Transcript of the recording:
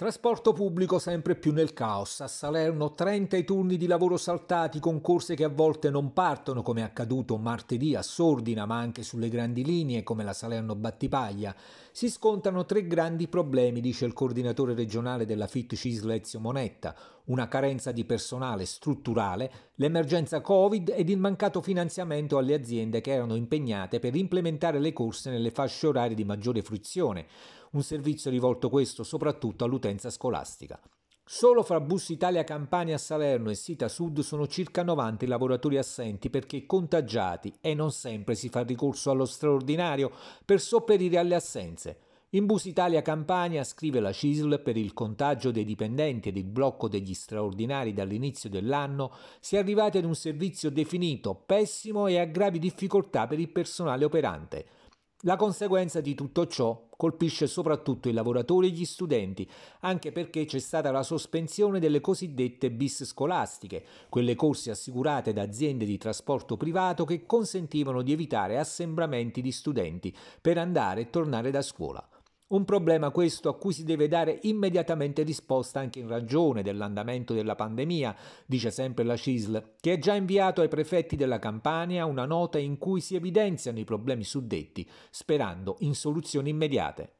Trasporto pubblico sempre più nel caos. A Salerno 30 i turni di lavoro saltati con corse che a volte non partono come è accaduto martedì a Sordina, ma anche sulle grandi linee come la Salerno Battipaglia. Si scontano tre grandi problemi, dice il coordinatore regionale della FIT Cislezio Monetta, una carenza di personale strutturale, l'emergenza Covid ed il mancato finanziamento alle aziende che erano impegnate per implementare le corse nelle fasce orarie di maggiore fruizione un servizio rivolto questo soprattutto all'utenza scolastica. Solo fra Bus Italia Campania Salerno e Sita Sud sono circa 90 i lavoratori assenti perché contagiati e non sempre si fa ricorso allo straordinario per sopperire alle assenze. In Bus Italia Campania, scrive la CISL, per il contagio dei dipendenti ed il blocco degli straordinari dall'inizio dell'anno, si è arrivati ad un servizio definito pessimo e a gravi difficoltà per il personale operante. La conseguenza di tutto ciò colpisce soprattutto i lavoratori e gli studenti, anche perché c'è stata la sospensione delle cosiddette bis scolastiche, quelle corse assicurate da aziende di trasporto privato che consentivano di evitare assembramenti di studenti per andare e tornare da scuola. Un problema questo a cui si deve dare immediatamente risposta anche in ragione dell'andamento della pandemia, dice sempre la CISL, che ha già inviato ai prefetti della Campania una nota in cui si evidenziano i problemi suddetti, sperando in soluzioni immediate.